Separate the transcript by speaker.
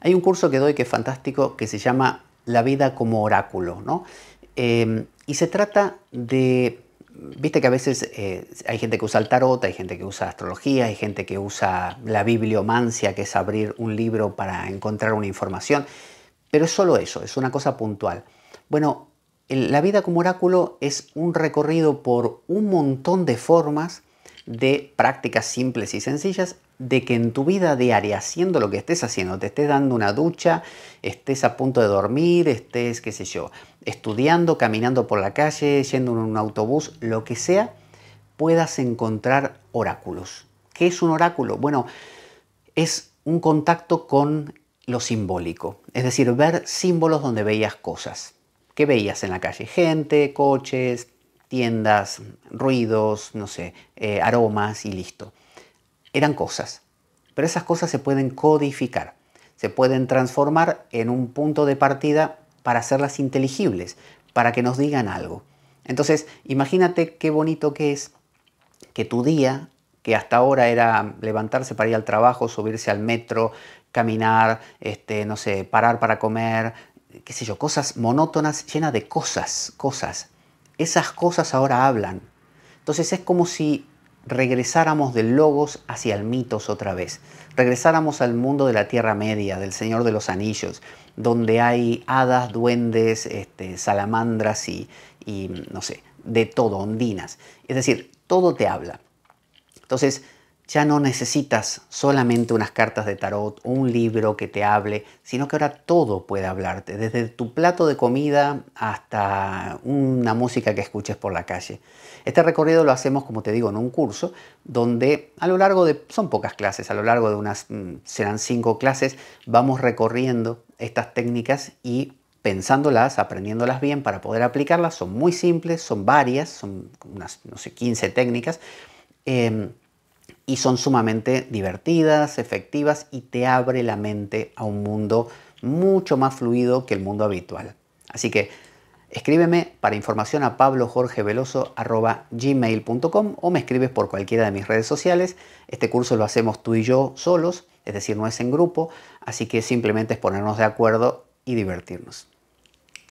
Speaker 1: Hay un curso que doy que es fantástico que se llama La vida como oráculo, ¿no? Em, y se trata de, viste que a veces eh, hay gente que usa el tarot, hay gente que usa astrología, hay gente que usa la bibliomancia, que es abrir un libro para encontrar una información, pero es solo eso, es una cosa puntual. Bueno, la vida como oráculo es un recorrido por un montón de formas de prácticas simples y sencillas de que en tu vida diaria, haciendo lo que estés haciendo, te estés dando una ducha, estés a punto de dormir, estés, qué sé yo, estudiando, caminando por la calle, yendo en un autobús, lo que sea, puedas encontrar oráculos. ¿Qué es un oráculo? Bueno, es un contacto con lo simbólico, es decir, ver símbolos donde veías cosas. ¿Qué veías en la calle? Gente, coches, tiendas, ruidos, no sé, eh, aromas y listo eran cosas. Pero esas cosas se pueden codificar, se pueden transformar en un punto de partida para hacerlas inteligibles, para que nos digan algo. Entonces, imagínate qué bonito que es que tu día, que hasta ahora era levantarse para ir al trabajo, subirse al metro, caminar, este, no sé, parar para comer, qué sé yo, cosas monótonas, llenas de cosas, cosas. Esas cosas ahora hablan. Entonces es como si regresáramos del logos hacia el mitos otra vez, regresáramos al mundo de la Tierra Media, del Señor de los Anillos, donde hay hadas, duendes, este, salamandras y, no sé, de todo, ondinas. Es decir, todo te habla. Entonces, ya no necesitas solamente unas cartas de tarot un libro que te hable, sino que ahora todo puede hablarte, desde tu plato de comida hasta una música que escuches por la calle. Este recorrido lo hacemos, como te digo, en un curso donde a lo largo de, son pocas clases, a lo largo de unas, mm, serán cinco clases, vamos recorriendo estas técnicas y pensándolas, aprendiéndolas bien para poder aplicarlas. Son muy simples, son varias, son unas, no sé, 15 técnicas. Em, y son sumamente divertidas, efectivas y te abre la mente a un mundo mucho más fluido que el mundo habitual. Así que escríbeme para información a pablojorgeveloso.gmail.com o me escribes por cualquiera de mis redes sociales. Este curso lo hacemos tú y yo solos, es decir, no es en grupo, así que simplemente es ponernos de acuerdo y divertirnos.